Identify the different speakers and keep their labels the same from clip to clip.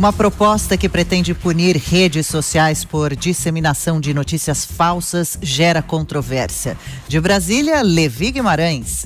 Speaker 1: Uma proposta que pretende punir redes sociais por disseminação de notícias falsas gera controvérsia. De Brasília, Levi Guimarães.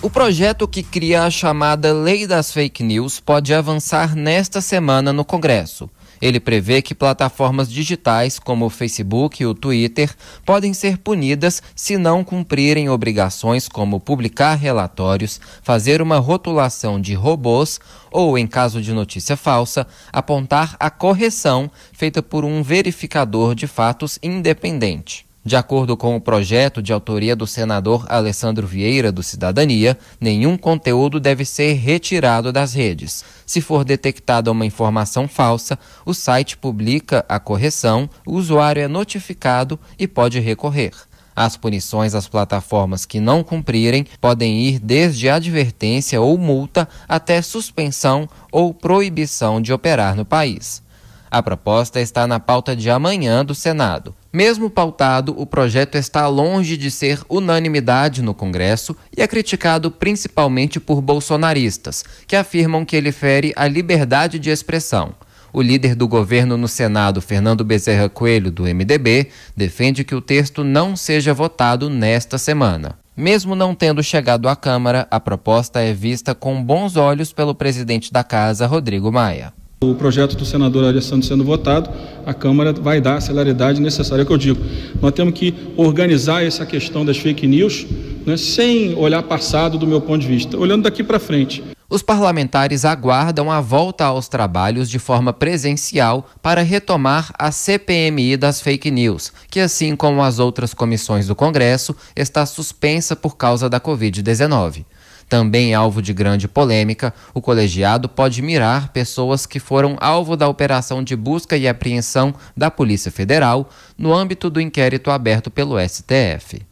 Speaker 1: O projeto que cria a chamada Lei das Fake News pode avançar nesta semana no Congresso. Ele prevê que plataformas digitais como o Facebook e o Twitter podem ser punidas se não cumprirem obrigações como publicar relatórios, fazer uma rotulação de robôs ou, em caso de notícia falsa, apontar a correção feita por um verificador de fatos independente. De acordo com o projeto de autoria do senador Alessandro Vieira, do Cidadania, nenhum conteúdo deve ser retirado das redes. Se for detectada uma informação falsa, o site publica a correção, o usuário é notificado e pode recorrer. As punições às plataformas que não cumprirem podem ir desde advertência ou multa até suspensão ou proibição de operar no país. A proposta está na pauta de amanhã do Senado. Mesmo pautado, o projeto está longe de ser unanimidade no Congresso e é criticado principalmente por bolsonaristas, que afirmam que ele fere a liberdade de expressão. O líder do governo no Senado, Fernando Bezerra Coelho, do MDB, defende que o texto não seja votado nesta semana. Mesmo não tendo chegado à Câmara, a proposta é vista com bons olhos pelo presidente da casa, Rodrigo Maia.
Speaker 2: O projeto do senador Alessandro sendo votado, a Câmara vai dar a celeridade necessária. É o que eu digo. Nós temos que organizar essa questão das fake news né, sem olhar passado do meu ponto de vista, olhando daqui para frente. Os parlamentares aguardam a volta aos
Speaker 1: trabalhos de forma presencial para retomar a CPMI das fake news, que, assim como as outras comissões do Congresso, está suspensa por causa da Covid-19. Também alvo de grande polêmica, o colegiado pode mirar pessoas que foram alvo da operação de busca e apreensão da Polícia Federal no âmbito do inquérito aberto pelo STF.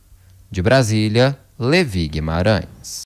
Speaker 1: De Brasília, Levi Guimarães.